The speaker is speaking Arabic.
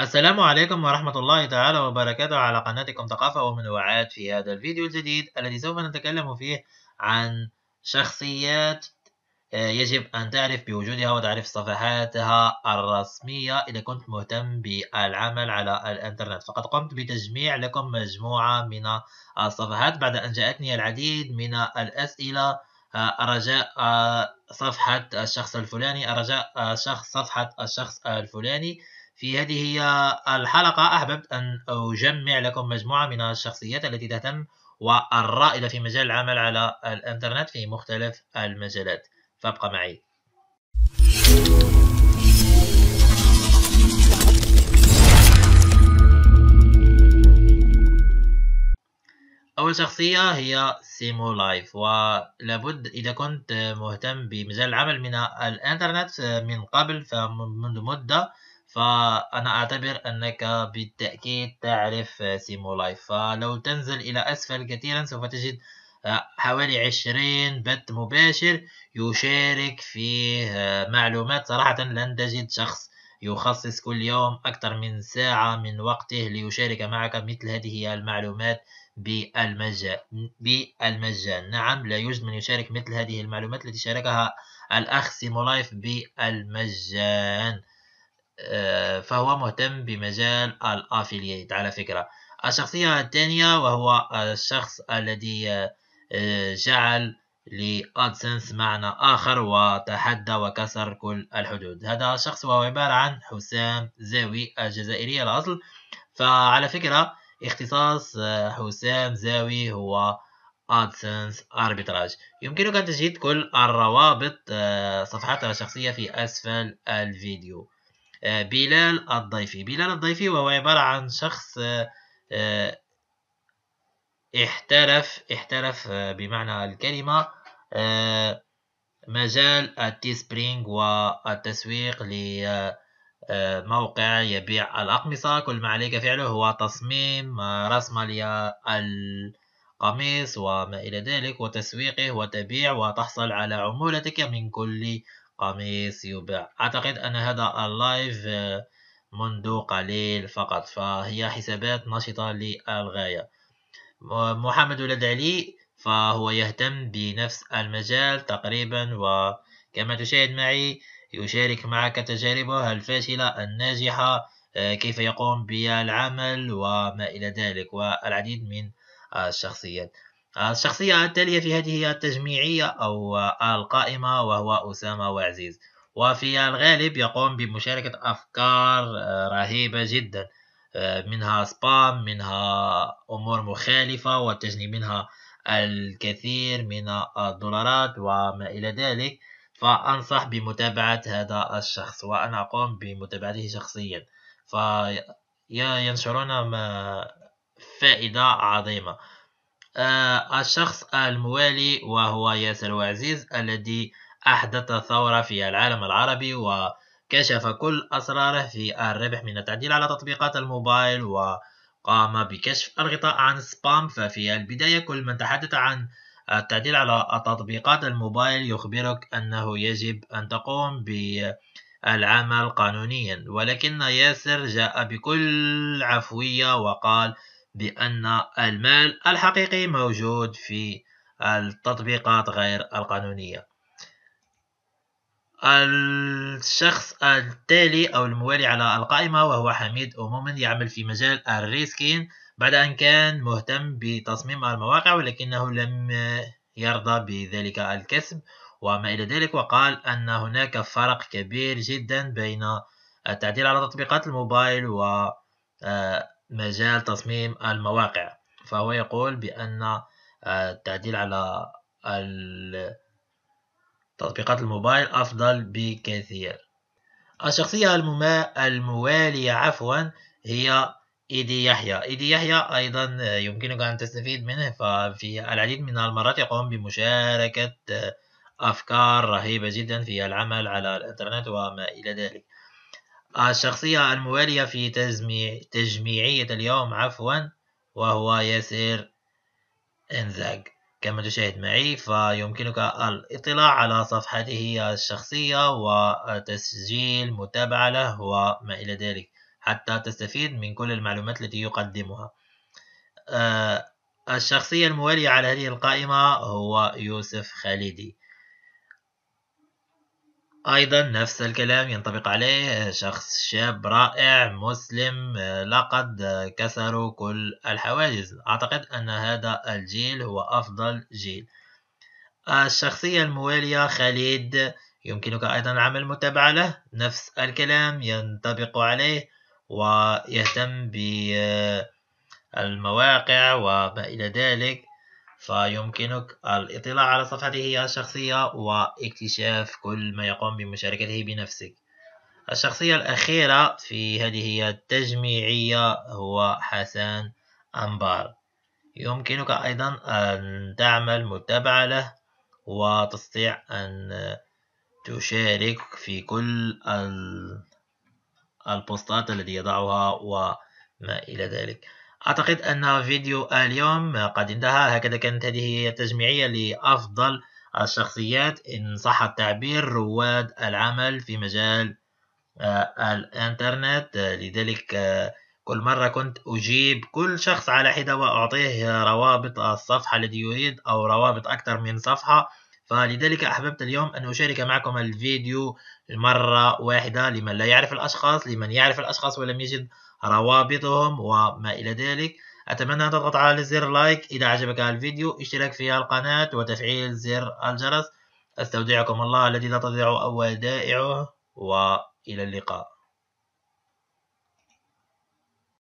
السلام عليكم ورحمة الله تعالى وبركاته على قناتكم ثقافة ومنوعات في هذا الفيديو الجديد الذي سوف نتكلم فيه عن شخصيات آه، يجب أن تعرف بوجودها وتعرف صفحاتها الرسمية إذا كنت مهتم بالعمل على الإنترنت فقد قمت بتجميع لكم مجموعة من الصفحات بعد أن جاءتني العديد من الأسئلة آه، رجاء آه، صفحة الشخص الفلاني رجاء شخص صفحة الشخص الفلاني في هذه الحلقة أحببت أن أجمع لكم مجموعة من الشخصيات التي تهتم والرائدة في مجال العمل على الإنترنت في مختلف المجالات فابقى معي أول شخصية هي سيمو لايف ولابد إذا كنت مهتم بمجال العمل من الإنترنت من قبل فمنذ مدة فأنا أعتبر أنك بالتأكيد تعرف سيمو لايف فلو تنزل إلى أسفل كثيرا سوف تجد حوالي عشرين بث مباشر يشارك فيه معلومات صراحة لن تجد شخص يخصص كل يوم أكثر من ساعة من وقته ليشارك معك مثل هذه المعلومات بالمجان بالمجان نعم لا يوجد من يشارك مثل هذه المعلومات التي شاركها الأخ سيمولايف بالمجان آه، فهو مهتم بمجال الافيليت على فكرة الشخصية الثانية وهو الشخص الذي آه، جعل لأدسنس معنى آخر وتحدى وكسر كل الحدود هذا الشخص وهو عبارة عن حسام زاوي الجزائري الأصل فعلى فكرة اختصاص آه، حسام زاوي هو أدسنس أربيتراج يمكنك أن تجد كل الروابط صفحته الشخصية في أسفل الفيديو آه، بلال الضيفي بلال الضيفي وهو عبارة عن شخص آه، آه، احترف احترف بمعنى الكلمة مجال التيسبرينج والتسويق لموقع يبيع الأقمصة كل ما عليك فعله هو تصميم رسمة للقميص وما إلى ذلك وتسويقه وتبيع وتحصل على عمولتك من كل قميص يباع أعتقد أن هذا اللايف آه، منذ قليل فقط فهي حسابات نشطة للغاية محمد ولد علي فهو يهتم بنفس المجال تقريبا وكما تشاهد معي يشارك معك تجاربه الفاشلة الناجحة آه، كيف يقوم بالعمل وما إلى ذلك والعديد من الشخصيات الشخصية التالية في هذه التجميعية أو القائمة وهو أسامة وعزيز وفي الغالب يقوم بمشاركة أفكار آه، رهيبة جدا آه، منها سبام منها أمور مخالفة وتجني منها الكثير من الدولارات وما إلى ذلك فأنصح بمتابعة هذا الشخص وأنا أقوم بمتابعته شخصيا فينشرون آه، فائدة عظيمة آه، الشخص الموالي وهو ياسر وعزيز الذي أحدث ثورة في العالم العربي وكشف كل أسراره في الربح من التعديل على تطبيقات الموبايل وقام بكشف الغطاء عن سبام ففي البداية كل من تحدث عن التعديل على تطبيقات الموبايل يخبرك أنه يجب أن تقوم بالعمل قانونيا ولكن ياسر جاء بكل عفوية وقال بأن المال الحقيقي موجود في التطبيقات غير القانونية الشخص التالي أو الموالي على القائمة وهو حميد أموما يعمل في مجال الريسكين بعد أن كان مهتم بتصميم المواقع ولكنه لم يرضى بذلك الكسب وما إلى ذلك وقال أن هناك فرق كبير جدا بين التعديل على تطبيقات الموبايل و آه، مجال تصميم المواقع فهو يقول بأن آه، التعديل على تطبيقات الموبايل أفضل بكثير الشخصية المما... الموالية عفوا هي إيدي يحيى إيدي يحيى أيضا يمكنك أن تستفيد منه ففي العديد من المرات يقوم بمشاركة آه، أفكار رهيبة جدا في العمل على الإنترنت وما إلى ذلك الشخصية الموالية في تجميع تجميعية اليوم عفوا وهو ياسر إنزاج كما تشاهد معي فيمكنك الاطلاع على صفحته الشخصية وتسجيل متابعة له وما إلى ذلك حتى تستفيد من كل المعلومات التي يقدمها آه، الشخصية الموالية على هذه القائمة هو يوسف خالدي أيضا نفس الكلام ينطبق عليه شخص شاب رائع مسلم لقد كسروا كل الحواجز أعتقد أن هذا الجيل هو أفضل جيل الشخصية الموالية خالد يمكنك أيضا عمل متابعة له نفس الكلام ينطبق عليه ويهتم بالمواقع وما إلى ذلك فيمكنك الاطلاع على صفحته الشخصية واكتشاف كل ما يقوم بمشاركته بنفسك الشخصية الأخيرة في هذه التجميعية هو حسان أنبار يمكنك أيضا أن تعمل متابعة له وتستطيع أن تشارك في كل البوستات التي يضعها وما إلى ذلك أعتقد أن فيديو اليوم قد انتهى هكذا كانت هذه هي التجميعية لأفضل الشخصيات إن صح التعبير رواد العمل في مجال آه، الإنترنت لذلك آه، كل مرة كنت أجيب كل شخص على حدة وأعطيه روابط الصفحة الذي يريد أو روابط أكثر من صفحة فلذلك أحببت اليوم أن أشارك معكم الفيديو مرة واحدة لمن لا يعرف الأشخاص لمن يعرف الأشخاص ولم يجد روابطهم وما إلى ذلك أتمنى أن تضغط على زر لايك إذا عجبك الفيديو اشتراك في القناة وتفعيل زر الجرس أستودعكم الله الذي لا تضيع دائعه وإلى اللقاء